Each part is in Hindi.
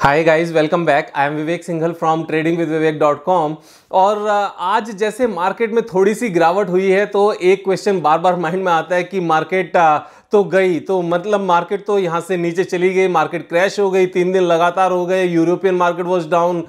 hi guys welcome back I am Vivek Singhal from trading with Vivek dot com और uh, आज जैसे मार्केट में थोड़ी सी गिरावट हुई है तो एक क्वेश्चन बार बार माइंड में आता है कि मार्केट uh, तो गई तो मतलब मार्केट तो यहाँ से नीचे चली गई मार्केट क्रैश हो गई तीन दिन लगातार हो गए European market was down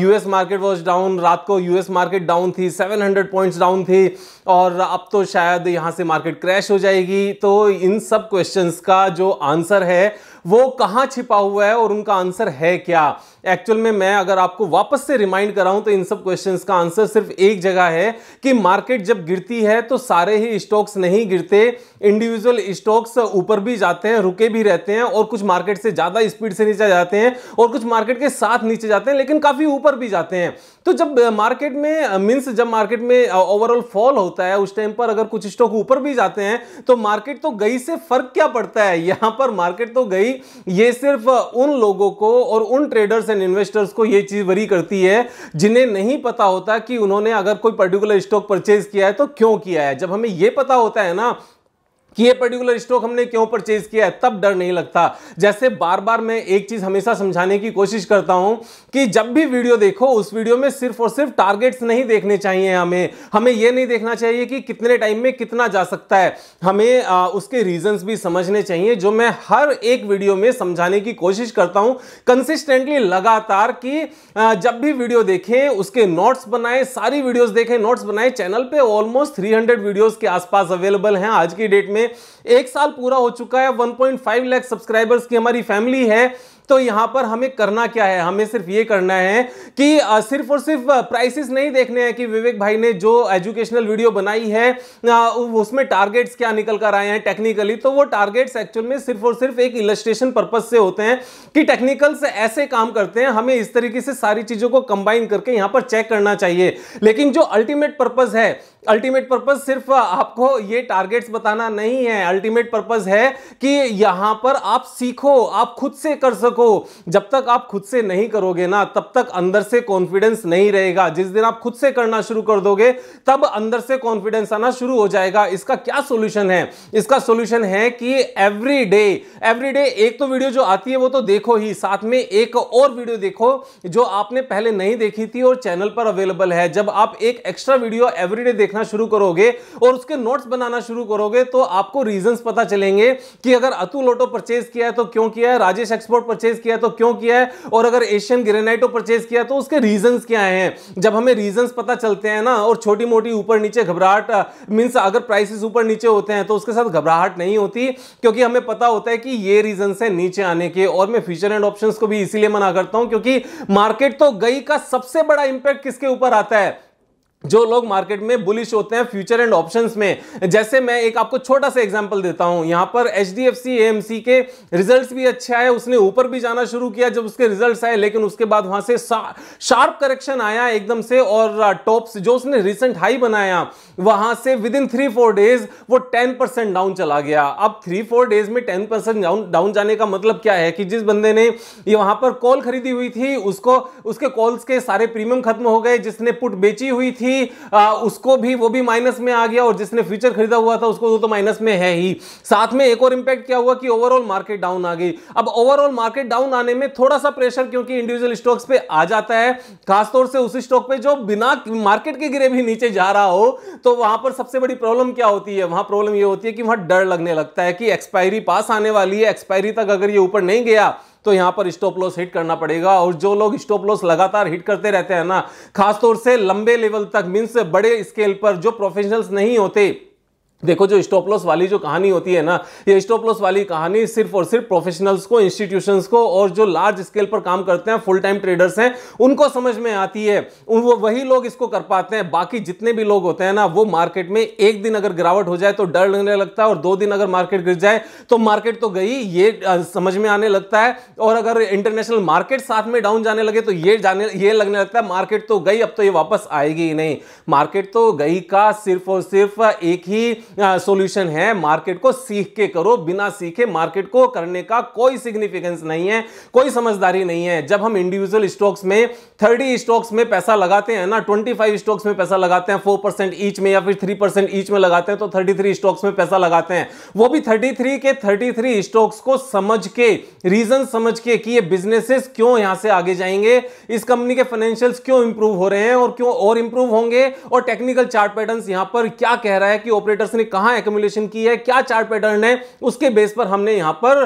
US market was down रात को यूएस मार्केट डाउन थी 700 पॉइंट्स डाउन थी और अब तो शायद यहाँ से मार्केट क्रैश हो जाएगी तो इन सब क्वेश्चंस का जो आंसर है वो कहां छिपा हुआ है और उनका आंसर है क्या एक्चुअल में मैं अगर आपको वापस से रिमाइंड कराऊं तो इन सब क्वेश्चन का आंसर सिर्फ एक जगह है कि मार्केट जब गिरती है तो सारे ही स्टॉक्स नहीं गिरते इंडिविजुअल स्टॉक्स ऊपर भी जाते हैं रुके भी रहते हैं और कुछ मार्केट से ज़्यादा स्पीड से नीचे जाते हैं और कुछ मार्केट के साथ नीचे जाते हैं लेकिन काफ़ी ऊपर भी जाते हैं तो जब मार्केट में मीन्स जब मार्केट में ओवरऑल फॉल होता है उस टाइम पर अगर कुछ स्टॉक ऊपर भी जाते हैं तो मार्केट तो गई से फर्क क्या पड़ता है यहां पर मार्केट तो गई ये सिर्फ उन लोगों को और उन ट्रेडर्स एंड इन्वेस्टर्स को ये चीज़ वरी करती है जिन्हें नहीं पता होता कि उन्होंने अगर कोई पर्टिकुलर स्टॉक परचेज किया है तो क्यों किया है जब हमें ये पता होता है ना कि ये पर्टिकुलर स्टॉक हमने क्यों परचेज किया है तब डर नहीं लगता जैसे बार बार मैं एक चीज हमेशा समझाने की कोशिश करता हूं कि जब भी वीडियो देखो उस वीडियो में सिर्फ और सिर्फ टारगेट्स नहीं देखने चाहिए हमें हमें यह नहीं देखना चाहिए कि कितने टाइम में कितना जा सकता है हमें आ, उसके रीजंस भी समझने चाहिए जो मैं हर एक वीडियो में समझाने की कोशिश करता हूँ कंसिस्टेंटली लगातार कि आ, जब भी वीडियो देखें उसके नोट्स बनाए सारी वीडियोज देखें नोट्स बनाए चैनल पर ऑलमोस्ट थ्री हंड्रेड के आसपास अवेलेबल हैं आज की डेट में में एक साल पूरा हो चुका है 1.5 लाख सब्सक्राइबर्स की हमारी फैमिली है तो यहां पर हमें करना क्या है हमें सिर्फ ये करना है कि सिर्फ और सिर्फ प्राइसेस नहीं देखने हैं कि विवेक भाई ने जो एजुकेशनल वीडियो बनाई है उसमें टारगेट्स क्या निकल कर आए हैं टेक्निकली तो वो टारगेट्स एक्चुअल में सिर्फ और सिर्फ एक इलस्ट्रेशन पर्पज से होते हैं कि टेक्निकल से ऐसे काम करते हैं हमें इस तरीके से सारी चीजों को कंबाइन करके यहां पर चेक करना चाहिए लेकिन जो अल्टीमेट पर्पज है अल्टीमेट पर्पज सिर्फ आपको ये टारगेट्स बताना नहीं है अल्टीमेट पर्पज है कि यहां पर आप सीखो आप खुद से कर सको तक हो जब तक आप खुद से नहीं करोगे ना तब तक अंदर से कॉन्फिडेंस नहीं रहेगा जिस दिन आप खुद से करना शुरू कर दोगे तब अंदर से कॉन्फिडेंस आना शुरू हो जाएगा इसका क्या सोल्यूशन है इसका सोल्यूशन है कि एवरी डे एवरी डे एक तो वीडियो जो आती है वो तो देखो ही साथ में एक और वीडियो देखो जो आपने पहले नहीं देखी थी और चैनल पर अवेलेबल है जब आप एक एक्स्ट्रा वीडियो एवरीडे देखना शुरू करोगे और उसके नोट्स बनाना शुरू करोगे तो आपको रीजंस पता चलेंगे कि अगर अतुल ऑटो परचेज किया है तो क्यों किया है राजेश एक्सपोर्ट परचेज परचेज किया तो क्यों किया है और अगर एशियन ग्रेनाइटो परचेज किया तो उसके रीजन क्या है जब हमें रीजन पता चलते हैं ना और छोटी मोटी ऊपर नीचे घबराहट मीन्स अगर प्राइसेस ऊपर नीचे होते हैं तो उसके साथ घबराहट नहीं होती क्योंकि हमें पता होता है कि ये रीजन है नीचे आने के और मैं फ्यूचर एंड ऑप्शन को भी इसीलिए मना करता हूं क्योंकि मार्केट तो गई का सबसे बड़ा इंपैक्ट किसके ऊपर आता है जो लोग मार्केट में बुलिश होते हैं फ्यूचर एंड ऑप्शंस में जैसे मैं एक आपको छोटा सा एग्जांपल देता हूं यहां पर H D F C M C के रिजल्ट भी अच्छे आए उसने ऊपर भी जाना शुरू किया जब उसके रिजल्ट आए लेकिन उसके बाद वहां से शार्प करेक्शन आया एकदम से और टॉप uh, जो उसने रिसेंट हाई बनाया वहां से within three four days वो टेन परसेंट डाउन चला गया अब थ्री फोर डेज में टेन परसेंट डाउन डाउन जाने का मतलब क्या है कि जिस बंदे ने वहां पर कॉल खरीदी हुई थी उसको उसके कॉल्स के सारे प्रीमियम खत्म हो गए जिसने पुट बेची हुई थी भी आ, उसको भी वो भी माइनस में आ गया और जिसने फ्यूचर खरीदा हुआ था उसको वो तो माइनस में है ही साथ में एक और इंपैक्ट क्या हुआ कि ओवरऑल मार्केट डाउन आ गई अब ओवरऑल मार्केट डाउन आने में थोड़ा सा प्रेशर क्योंकि इंडिविजुअल स्टॉक्स पे आ जाता है खासतौर से उस स्टॉक पे जो बिना मार्केट के गिरे भी नीचे जा रहा हो तो वहां पर सबसे बड़ी प्रॉब्लम क्या होती है वहां प्रॉब्लम यह होती है कि वहां डर लगने लगता है कि एक्सपायरी पास आने वाली है एक्सपायरी तक अगर ये ऊपर नहीं गया तो यहां पर स्टॉप लॉस हिट करना पड़ेगा और जो लोग स्टॉप लॉस लगातार हिट करते रहते हैं ना खासतौर से लंबे लेवल तक मीन्स बड़े स्केल पर जो प्रोफेशनल्स नहीं होते देखो जो स्टॉप लॉस वाली जो कहानी होती है ना ये स्टॉप लॉस वाली कहानी सिर्फ और सिर्फ प्रोफेशनल्स को इंस्टीट्यूशंस को और जो लार्ज स्केल पर काम करते हैं फुल टाइम ट्रेडर्स हैं उनको समझ में आती है उन वो वही लोग इसको कर पाते हैं बाकी जितने भी लोग होते हैं ना वो मार्केट में एक दिन अगर गिरावट हो जाए तो डर लगने लगता है और दो दिन अगर मार्केट गिर जाए तो मार्केट तो गई ये समझ में आने लगता है और अगर इंटरनेशनल मार्केट साथ में डाउन जाने लगे तो ये जाने ये लगने लगता है मार्केट तो गई अब तो ये वापस आएगी ही नहीं मार्केट तो गई का सिर्फ और सिर्फ एक ही सॉल्यूशन है मार्केट को सीख के करो बिना सीखे मार्केट को करने का कोई सिग्निफिकेंस नहीं है कोई समझदारी नहीं है जब हम इंडिविजुअल स्टॉक्स में थर्टी स्टॉक्स में पैसा लगाते हैं ना ट्वेंटी फाइव स्टॉक्स में पैसा लगाते हैं फोर परसेंट ईच में या फिर थ्री परसेंट ईच में लगाते हैं तो थर्टी थ्री स्टॉक्स में पैसा लगाते हैं वो भी थर्टी थ्री के थर्टी थ्री स्टॉक्स को समझ के रीजन समझ के कि ये बिजनेसेस क्यों यहां से आगे जाएंगे इस कंपनी के फाइनेंशियल्स क्यों इंप्रूव हो रहे हैं और क्यों और इंप्रूव होंगे और टेक्निकल चार्ट पैटर्न्स यहां पर क्या कह रहा है कि ऑपरेटर्स ने ने कहाँ एक्यूमुलेशन की है क्या चार्ट पैटर्न है उसके बेस पर हमने यहां पर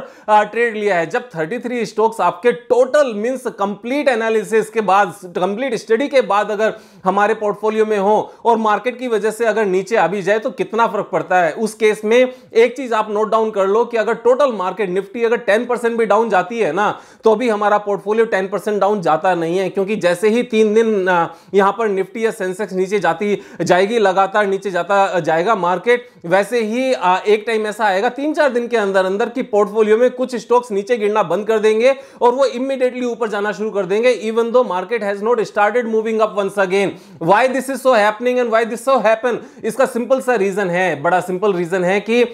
ट्रेड लिया है जब 33 स्टॉक्स आपके टोटल मींस कंप्लीट एनालिसिस के बाद कंप्लीट स्टडी के बाद अगर हमारे पोर्टफोलियो में हो और मार्केट की वजह से अगर नीचे आ भी जाए तो कितना फर्क पड़ता है उस केस में एक चीज आप नोट डाउन कर लो कि अगर टोटल मार्केट निफ्टी अगर टेन परसेंट भी डाउन जाती है ना तो भी हमारा पोर्टफोलियो टेन परसेंट डाउन जाता नहीं है क्योंकि जैसे ही तीन दिन यहां पर निफ्टी या सेंसेक्स नीचे जाती जाएगी लगातार नीचे जाता जाएगा मार्केट वैसे ही एक टाइम ऐसा आएगा तीन चार दिन के अंदर अंदर की पोर्टफोलियो में कुछ स्टॉक्स नीचे गिरना बंद कर देंगे और वो इमीडिएटली ऊपर जाना शुरू कर देंगे even though market has not started moving up once again why this is so happening and why this so happen इसका सिंपल सा रीजन है बड़ा सिंपल रीजन है कि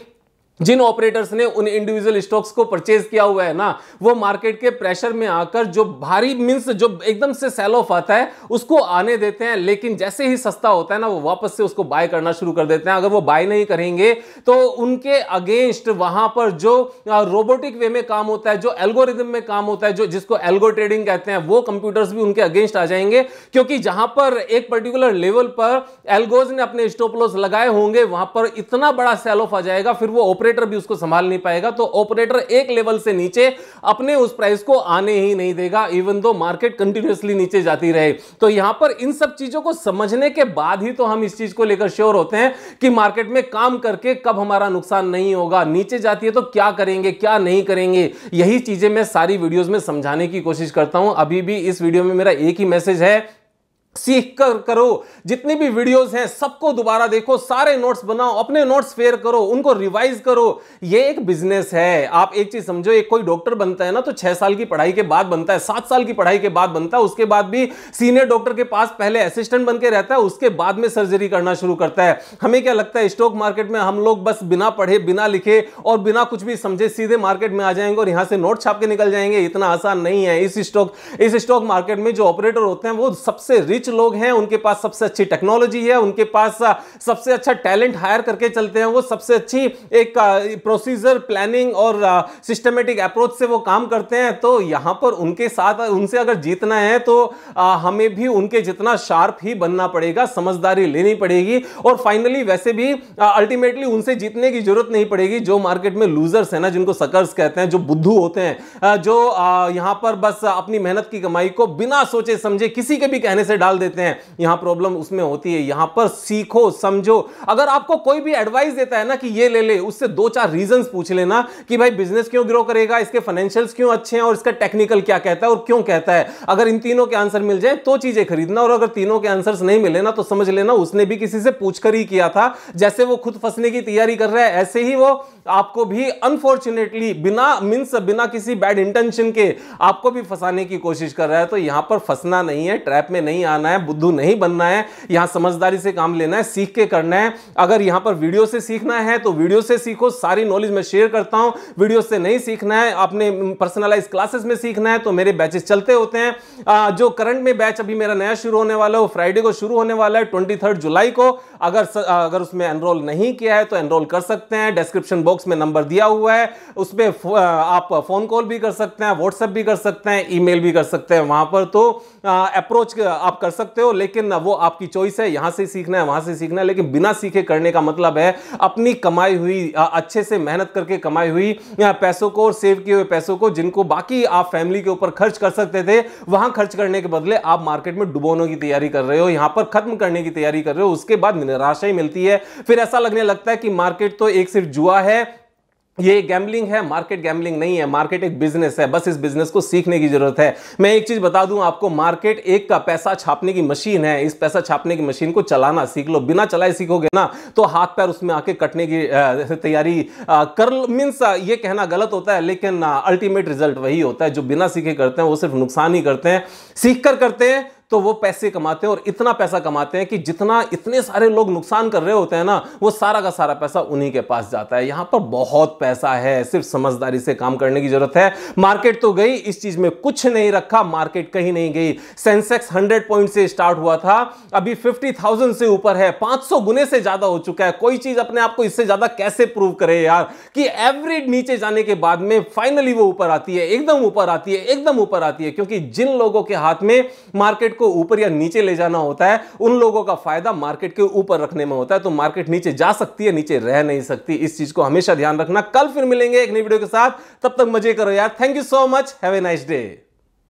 जिन ऑपरेटर्स ने उन इंडिविजुअल स्टॉक्स को परचेज किया हुआ है ना वो मार्केट के प्रेशर में आकर जो भारी मीन्स जो एकदम से सेल ऑफ आता है उसको आने देते हैं लेकिन जैसे ही सस्ता होता है ना वो वापस से उसको बाय करना शुरू कर देते हैं अगर वो बाय नहीं करेंगे तो उनके अगेंस्ट वहां पर जो रोबोटिक वे में काम होता है जो एल्गोरिदम में काम होता है जो जिसको एल्गो ट्रेडिंग कहते हैं वो कंप्यूटर्स भी उनके अगेंस्ट आ जाएंगे क्योंकि जहां पर एक पर्टिकुलर लेवल पर एल्गोज ने अपने स्टॉप लॉस लगाए होंगे वहां पर इतना बड़ा सेल ऑफ आ जाएगा फिर वो ऑपरेटर भी उसको संभाल नहीं पाएगा तो ऑपरेटर एक लेवल से नीचे अपने उस प्राइस को आने ही नहीं देगा इवन दो मार्केट कंटिन्यूसली नीचे जाती रहे तो यहां पर इन सब चीजों को समझने के बाद ही तो हम इस चीज को लेकर श्योर होते हैं कि मार्केट में काम करके कब हमारा नुकसान नहीं होगा नीचे जाती है तो क्या करेंगे क्या नहीं करेंगे यही चीजें मैं सारी वीडियोज में समझाने की कोशिश करता हूं अभी भी इस वीडियो में मेरा एक ही मैसेज है सीख कर करो जितनी भी वीडियोस हैं सबको दोबारा देखो सारे नोट्स बनाओ अपने नोट्स फेयर करो उनको रिवाइज करो ये एक बिजनेस है आप एक चीज समझो एक कोई डॉक्टर बनता है ना तो छह साल की पढ़ाई के बाद बनता है सात साल की पढ़ाई के बाद बनता है उसके बाद भी सीनियर डॉक्टर के पास पहले असिस्टेंट बन के रहता है उसके बाद में सर्जरी करना शुरू करता है हमें क्या लगता है स्टॉक मार्केट में हम लोग बस बिना पढ़े बिना लिखे और बिना कुछ भी समझे सीधे मार्केट में आ जाएंगे और यहां से नोट छाप के निकल जाएंगे इतना आसान नहीं है इस स्टॉक इस स्टॉक मार्केट में जो ऑपरेटर होते हैं वो सबसे रिच रिच लोग हैं उनके पास सबसे अच्छी टेक्नोलॉजी है उनके पास सबसे अच्छा टैलेंट हायर करके चलते हैं वो सबसे अच्छी एक प्रोसीजर प्लानिंग और सिस्टमेटिक अप्रोच से वो काम करते हैं तो यहाँ पर उनके साथ उनसे अगर जीतना है तो आ, हमें भी उनके जितना शार्प ही बनना पड़ेगा समझदारी लेनी पड़ेगी और फाइनली वैसे भी अल्टीमेटली उनसे जीतने की जरूरत नहीं पड़ेगी जो मार्केट में लूजर्स है ना जिनको सकर्स कहते हैं जो बुद्धू होते हैं जो यहाँ पर बस अपनी मेहनत की कमाई को बिना सोचे समझे किसी के भी कहने से डाल निकाल देते हैं यहां प्रॉब्लम उसमें होती है यहां पर सीखो समझो अगर आपको कोई भी एडवाइस देता है ना कि ये ले ले उससे दो चार रीजंस पूछ लेना कि भाई बिजनेस क्यों ग्रो करेगा इसके फाइनेंशियल्स क्यों अच्छे हैं और इसका टेक्निकल क्या कहता है और क्यों कहता है अगर इन तीनों के आंसर मिल जाए तो चीजें खरीदना और अगर तीनों के आंसर नहीं मिले ना तो समझ लेना उसने भी किसी से पूछकर ही किया था जैसे वो खुद फंसने की तैयारी कर रहा है ऐसे ही वो आपको भी अनफॉर्चुनेटली बिना मीन्स बिना किसी बैड इंटेंशन के आपको भी फंसाने की कोशिश कर रहा है तो यहां पर फंसना नहीं है ट्रैप में नहीं आना जाना है बुद्धू नहीं बनना है यहां समझदारी से काम लेना है सीख के करना है अगर यहां पर वीडियो से सीखना है तो वीडियो से सीखो सारी नॉलेज मैं शेयर करता हूं वीडियो से नहीं सीखना है अपने पर्सनलाइज क्लासेस में सीखना है तो मेरे बैचेस चलते होते हैं जो करंट में बैच अभी मेरा नया शुरू होने वाला है वो फ्राइडे को शुरू होने वाला है ट्वेंटी जुलाई को अगर स, अगर उसमें एनरोल नहीं किया है तो एनरोल कर सकते हैं डिस्क्रिप्शन बॉक्स में नंबर दिया हुआ है उस पर आप फ़ोन कॉल भी कर सकते हैं व्हाट्सएप भी कर सकते हैं ईमेल भी कर सकते हैं वहाँ पर तो अप्रोच आप कर सकते हो लेकिन वो आपकी चॉइस है यहाँ से सीखना है वहाँ से सीखना है लेकिन बिना सीखे करने का मतलब है अपनी कमाई हुई अच्छे से मेहनत करके कमाई हुई पैसों को और सेव किए हुए पैसों को जिनको बाकी आप फैमिली के ऊपर खर्च कर सकते थे वहाँ खर्च करने के बदले आप मार्केट में डुबोने की तैयारी कर रहे हो यहाँ पर खत्म करने की तैयारी कर रहे हो उसके बाद निराशा ही मिलती है फिर ऐसा लगने लगता है कि मार्केट तो एक सिर्फ जुआ है ये गैम्बलिंग है मार्केट गैम्बलिंग नहीं है मार्केट एक बिजनेस है बस इस बिजनेस को सीखने की जरूरत है मैं एक चीज बता दूं आपको मार्केट एक का पैसा छापने की मशीन है इस पैसा छापने की मशीन को चलाना सीख लो बिना चलाए सीखोगे ना तो हाथ पैर उसमें आके कटने की तैयारी कर मीन्स ये कहना गलत होता है लेकिन अल्टीमेट रिजल्ट वही होता है जो बिना सीखे करते हैं वो सिर्फ नुकसान ही करते हैं सीख कर करते हैं तो वो पैसे कमाते हैं और इतना पैसा कमाते हैं कि जितना इतने सारे लोग नुकसान कर रहे होते हैं ना वो सारा का सारा पैसा उन्हीं के पास जाता है यहां पर बहुत पैसा है सिर्फ समझदारी से काम करने की जरूरत है मार्केट तो गई इस चीज में कुछ नहीं रखा मार्केट कहीं नहीं गई सेंसेक्स हंड्रेड पॉइंट से स्टार्ट हुआ था अभी फिफ्टी थाउजेंड से ऊपर है पांच सौ गुने से ज्यादा हो चुका है कोई चीज अपने आप को इससे ज्यादा कैसे प्रूव करे यार कि एवरेज नीचे जाने के बाद में फाइनली वो ऊपर आती है एकदम ऊपर आती है एकदम ऊपर आती है क्योंकि जिन लोगों के हाथ में मार्केट को ऊपर या नीचे ले जाना होता है उन लोगों का फायदा मार्केट के ऊपर रखने में होता है तो मार्केट नीचे जा सकती है नीचे रह नहीं सकती इस चीज को हमेशा ध्यान रखना कल फिर मिलेंगे एक नई वीडियो के साथ तब तक मजे करो यार thank you so much have a nice day